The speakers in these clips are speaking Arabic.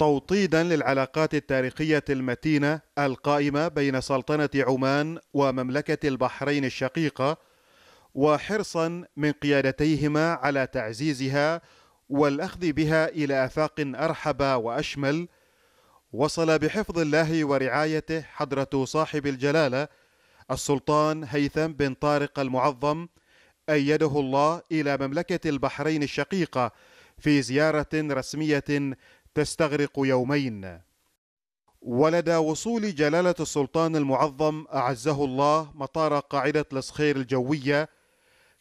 توطيدا للعلاقات التاريخية المتينة القائمة بين سلطنة عمان ومملكة البحرين الشقيقة وحرصا من قيادتيهما على تعزيزها والأخذ بها إلى آفاق أرحب وأشمل وصل بحفظ الله ورعايته حضرة صاحب الجلالة السلطان هيثم بن طارق المعظم أيده الله إلى مملكة البحرين الشقيقة في زيارة رسمية تستغرق يومين ولدى وصول جلالة السلطان المعظم أعزه الله مطار قاعدة الصخير الجوية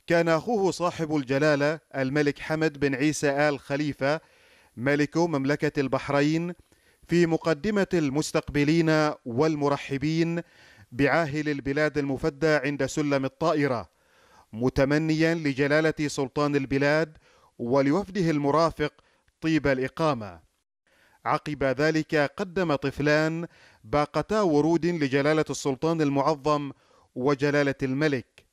كان أخوه صاحب الجلالة الملك حمد بن عيسى آل خليفة ملك مملكة البحرين في مقدمة المستقبلين والمرحبين بعاهل البلاد المفدى عند سلم الطائرة متمنيا لجلالة سلطان البلاد ولوفده المرافق طيب الإقامة عقب ذلك قدم طفلان باقتا ورود لجلاله السلطان المعظم وجلاله الملك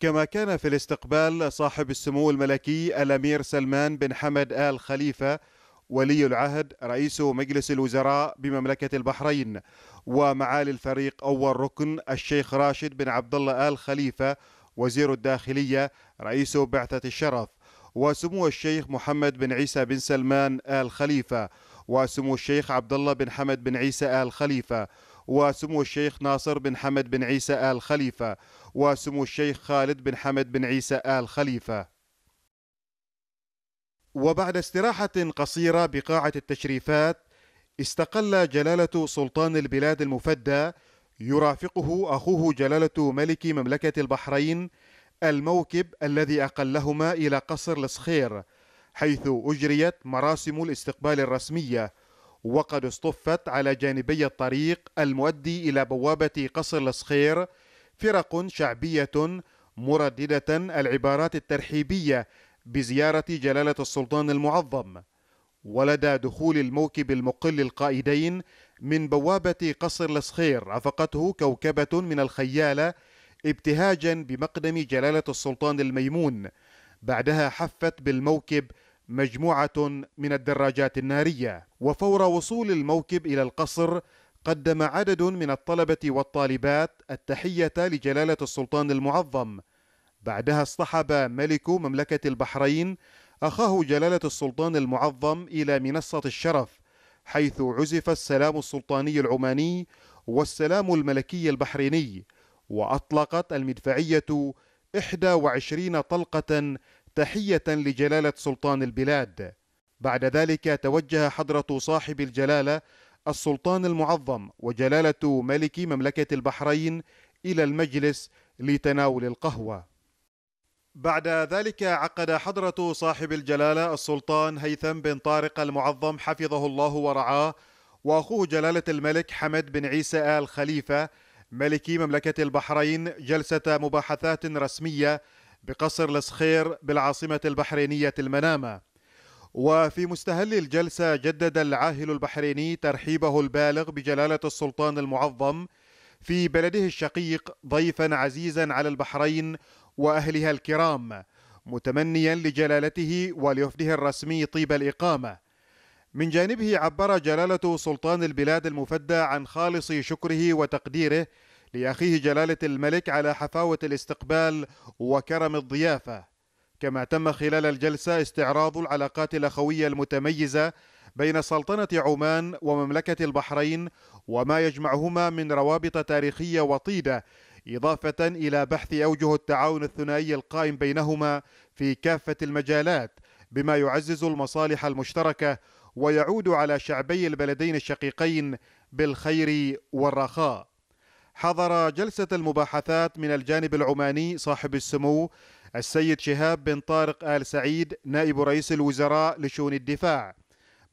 كما كان في الاستقبال صاحب السمو الملكي الامير سلمان بن حمد ال خليفه ولي العهد رئيس مجلس الوزراء بمملكه البحرين ومعالي الفريق اول ركن الشيخ راشد بن عبد الله ال خليفه وزير الداخليه رئيس بعثه الشرف وسمو الشيخ محمد بن عيسى بن سلمان آل خليفة وسمو الشيخ عبد الله بن حمد بن عيسى آل خليفة وسمو الشيخ ناصر بن حمد بن عيسى آل خليفة وسمو الشيخ خالد بن حمد بن عيسى آل خليفة وبعد استراحة قصيرة بقاعة التشريفات استقل جلالة سلطان البلاد المفدى يرافقه أخوه جلالة ملك مملكة البحرين الموكب الذي أقلهما إلى قصر الصخير حيث أجريت مراسم الاستقبال الرسمية وقد اصطفت على جانبي الطريق المؤدي إلى بوابة قصر الصخير فرق شعبية مرددة العبارات الترحيبية بزيارة جلالة السلطان المعظم ولدى دخول الموكب المقل القائدين من بوابة قصر الصخير عفقته كوكبة من الخيالة ابتهاجا بمقدم جلالة السلطان الميمون بعدها حفت بالموكب مجموعة من الدراجات النارية وفور وصول الموكب إلى القصر قدم عدد من الطلبة والطالبات التحية لجلالة السلطان المعظم بعدها اصطحب ملك مملكة البحرين أخاه جلالة السلطان المعظم إلى منصة الشرف حيث عزف السلام السلطاني العماني والسلام الملكي البحريني وأطلقت المدفعية 21 طلقة تحية لجلالة سلطان البلاد. بعد ذلك توجه حضرة صاحب الجلالة السلطان المعظم وجلالة ملك مملكة البحرين إلى المجلس لتناول القهوة. بعد ذلك عقد حضرة صاحب الجلالة السلطان هيثم بن طارق المعظم حفظه الله ورعاه وأخوه جلالة الملك حمد بن عيسى آل خليفة ملكي مملكة البحرين جلسة مباحثات رسمية بقصر الصخير بالعاصمة البحرينية المنامة وفي مستهل الجلسة جدد العاهل البحريني ترحيبه البالغ بجلالة السلطان المعظم في بلده الشقيق ضيفا عزيزا على البحرين وأهلها الكرام متمنيا لجلالته ولوفده الرسمي طيب الإقامة من جانبه عبر جلالة سلطان البلاد المفدى عن خالص شكره وتقديره لأخيه جلالة الملك على حفاوة الاستقبال وكرم الضيافة كما تم خلال الجلسة استعراض العلاقات الأخوية المتميزة بين سلطنة عمان ومملكة البحرين وما يجمعهما من روابط تاريخية وطيدة إضافة إلى بحث أوجه التعاون الثنائي القائم بينهما في كافة المجالات بما يعزز المصالح المشتركة ويعود على شعبي البلدين الشقيقين بالخير والرخاء حضر جلسة المباحثات من الجانب العماني صاحب السمو السيد شهاب بن طارق آل سعيد نائب رئيس الوزراء لشؤون الدفاع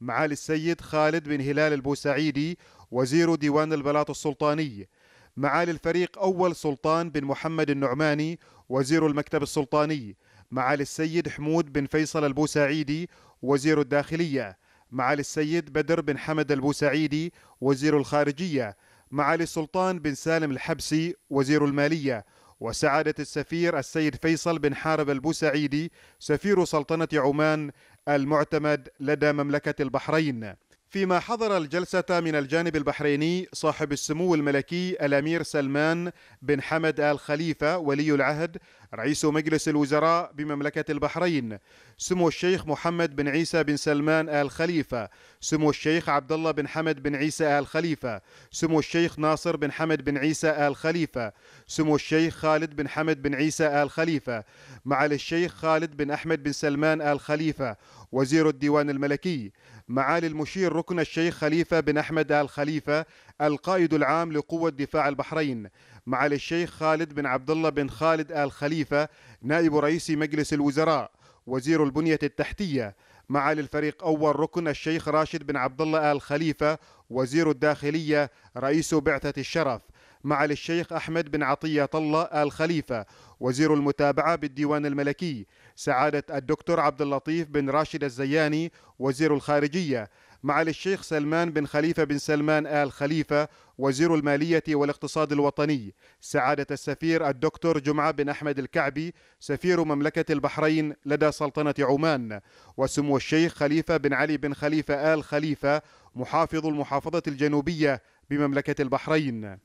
معالي السيد خالد بن هلال البوسعيدي وزير ديوان البلاط السلطاني معالي الفريق أول سلطان بن محمد النعماني وزير المكتب السلطاني معالي السيد حمود بن فيصل البوسعيدي وزير الداخلية معالي السيد بدر بن حمد البوسعيدي وزير الخارجية معالي السلطان بن سالم الحبسي وزير المالية وسعادة السفير السيد فيصل بن حارب البوسعيدي سفير سلطنة عمان المعتمد لدى مملكة البحرين فيما حضر الجلسة من الجانب البحريني صاحب السمو الملكي الأمير سلمان بن حمد آل خليفة ولي العهد رئيس مجلس الوزراء بمملكة البحرين سمو الشيخ محمد بن عيسى بن سلمان آل خليفة سمو الشيخ عبد الله بن حمد بن عيسى آل خليفة سمو الشيخ ناصر بن حمد بن عيسى آل خليفة سمو الشيخ خالد بن حمد بن عيسى آل خليفة معالي الشيخ خالد بن أحمد بن سلمان آل خليفة وزير الديوان الملكي معالي المشير ركن الشيخ خليفة بن أحمد آل خليفة القائد العام لقوة دفاع البحرين معالي الشيخ خالد بن عبد الله بن خالد آل خليفة نائب رئيس مجلس الوزراء وزير البنية التحتية معالي الفريق أول ركن الشيخ راشد بن عبد الله آل خليفة وزير الداخلية رئيس بعثة الشرف معالي الشيخ أحمد بن عطية الله آل خليفة وزير المتابعة بالديوان الملكي سعادة الدكتور عبد اللطيف بن راشد الزياني وزير الخارجية مع الشيخ سلمان بن خليفة بن سلمان آل خليفة وزير المالية والاقتصاد الوطني سعادة السفير الدكتور جمعة بن أحمد الكعبي سفير مملكة البحرين لدى سلطنة عمان وسمو الشيخ خليفة بن علي بن خليفة آل خليفة محافظ المحافظة الجنوبية بمملكة البحرين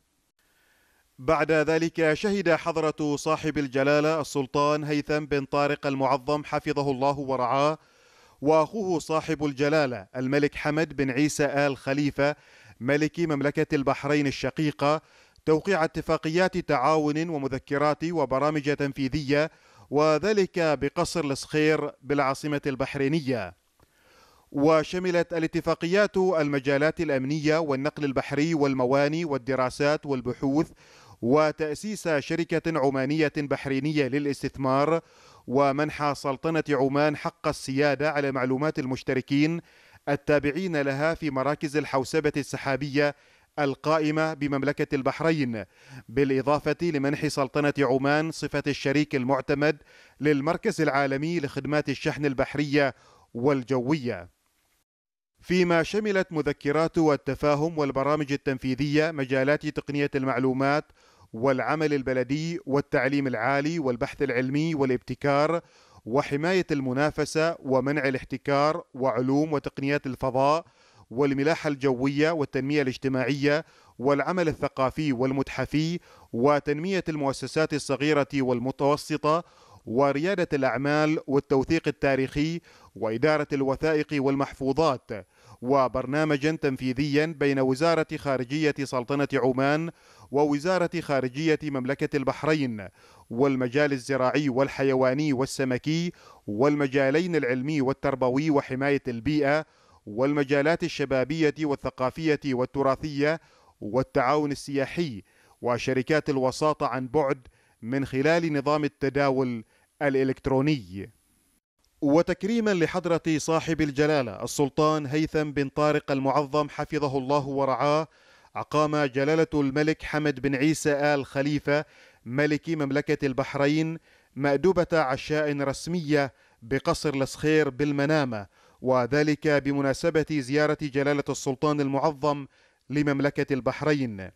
بعد ذلك شهد حضرة صاحب الجلالة السلطان هيثم بن طارق المعظم حفظه الله ورعاه واخوه صاحب الجلاله الملك حمد بن عيسى ال خليفه ملك مملكه البحرين الشقيقه توقيع اتفاقيات تعاون ومذكرات وبرامج تنفيذيه وذلك بقصر الصخير بالعاصمه البحرينيه وشملت الاتفاقيات المجالات الامنيه والنقل البحري والمواني والدراسات والبحوث وتأسيس شركة عمانية بحرينية للاستثمار ومنح سلطنة عمان حق السيادة على معلومات المشتركين التابعين لها في مراكز الحوسبة السحابية القائمة بمملكة البحرين بالإضافة لمنح سلطنة عمان صفة الشريك المعتمد للمركز العالمي لخدمات الشحن البحرية والجوية فيما شملت مذكرات والتفاهم والبرامج التنفيذية مجالات تقنية المعلومات والعمل البلدي والتعليم العالي والبحث العلمي والابتكار وحماية المنافسة ومنع الاحتكار وعلوم وتقنيات الفضاء والملاحة الجوية والتنمية الاجتماعية والعمل الثقافي والمتحفي وتنمية المؤسسات الصغيرة والمتوسطة وريادة الأعمال والتوثيق التاريخي وإدارة الوثائق والمحفوظات وبرنامجا تنفيذيا بين وزارة خارجية سلطنة عمان ووزارة خارجية مملكة البحرين والمجال الزراعي والحيواني والسمكي والمجالين العلمي والتربوي وحماية البيئة والمجالات الشبابية والثقافية والتراثية والتعاون السياحي وشركات الوساطة عن بعد من خلال نظام التداول الإلكتروني وتكريما لحضرة صاحب الجلالة السلطان هيثم بن طارق المعظم حفظه الله ورعاه أقام جلالة الملك حمد بن عيسى آل خليفة ملك مملكة البحرين مأدوبة عشاء رسمية بقصر لسخير بالمنامة وذلك بمناسبة زيارة جلالة السلطان المعظم لمملكة البحرين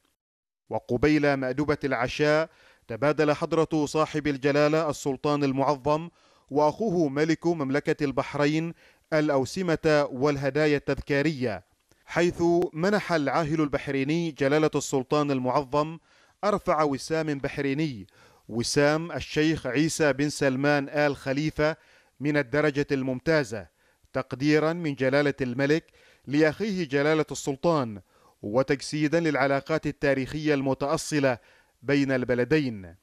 وقبيل مأدوبة العشاء تبادل حضرة صاحب الجلالة السلطان المعظم واخوه ملك مملكه البحرين الاوسمه والهدايا التذكاريه حيث منح العاهل البحريني جلاله السلطان المعظم ارفع وسام بحريني وسام الشيخ عيسى بن سلمان ال خليفه من الدرجه الممتازه تقديرا من جلاله الملك لاخيه جلاله السلطان وتجسيدا للعلاقات التاريخيه المتاصله بين البلدين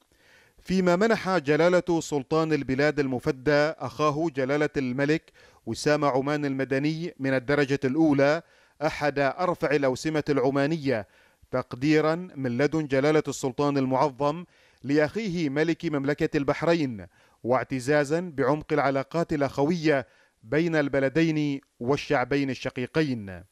فيما منح جلالة سلطان البلاد المفدى أخاه جلالة الملك وسام عمان المدني من الدرجة الأولى أحد أرفع الأوسمة العمانية تقديرا من لدن جلالة السلطان المعظم لأخيه ملك مملكة البحرين واعتزازا بعمق العلاقات الأخوية بين البلدين والشعبين الشقيقين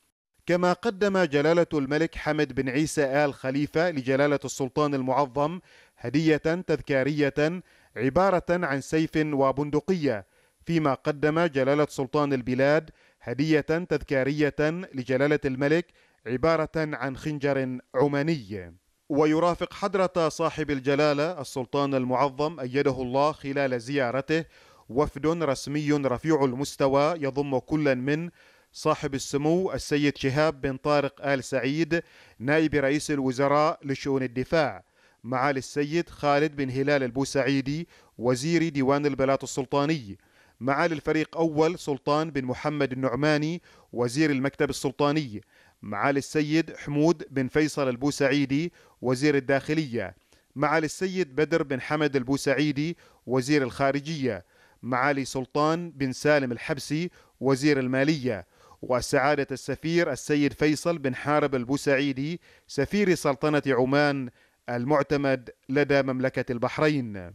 كما قدم جلالة الملك حمد بن عيسى آل خليفة لجلالة السلطان المعظم هدية تذكارية عبارة عن سيف وبندقية فيما قدم جلالة سلطان البلاد هدية تذكارية لجلالة الملك عبارة عن خنجر عماني ويرافق حضرة صاحب الجلالة السلطان المعظم أيده الله خلال زيارته وفد رسمي رفيع المستوى يضم كلا من صاحب السمو السيد شهاب بن طارق آل سعيد نائب رئيس الوزراء لشؤون الدفاع معالي السيد خالد بن هلال البوسعيدي وزير ديوان البلاط السلطاني معالي الفريق أول سلطان بن محمد النعماني وزير المكتب السلطاني معالي السيد حمود بن فيصل البوسعيدي وزير الداخلية معالي السيد بدر بن حمد البوسعيدي وزير الخارجية معالي سلطان بن سالم الحبسي وزير المالية وسعادة السفير السيد فيصل بن حارب البوسعيدي سفير سلطنة عمان المعتمد لدى مملكة البحرين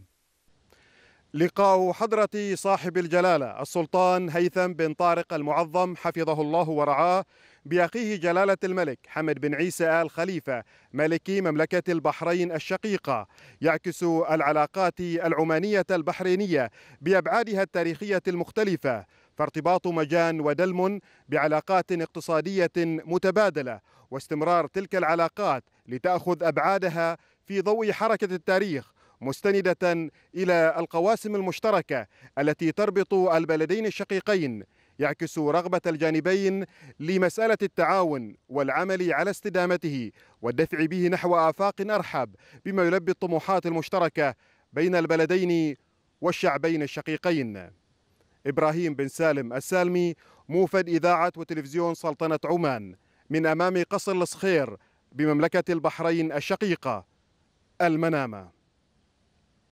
لقاء حضرة صاحب الجلالة السلطان هيثم بن طارق المعظم حفظه الله ورعاه بأخيه جلالة الملك حمد بن عيسى آل خليفة ملك مملكة البحرين الشقيقة يعكس العلاقات العمانية البحرينية بأبعادها التاريخية المختلفة فارتباط مجان ودلم بعلاقات اقتصادية متبادلة واستمرار تلك العلاقات لتأخذ أبعادها في ضوء حركة التاريخ مستندة إلى القواسم المشتركة التي تربط البلدين الشقيقين يعكس رغبة الجانبين لمسألة التعاون والعمل على استدامته والدفع به نحو آفاق أرحب بما يلبي الطموحات المشتركة بين البلدين والشعبين الشقيقين إبراهيم بن سالم السالمي موفد إذاعة وتلفزيون سلطنة عمان من أمام قصر الصخير بمملكة البحرين الشقيقة المنامة